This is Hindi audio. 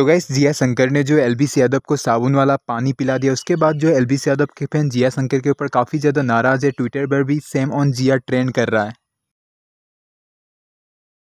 तो गैस जिया शंकर ने जो एल बी यादव को साबुन वाला पानी पिला दिया उसके बाद जो एल बी यादव के फैन जिया शंकर के ऊपर काफ़ी ज़्यादा नाराज़ है ट्विटर पर भी सेम ऑन जिया ट्रेंड कर रहा है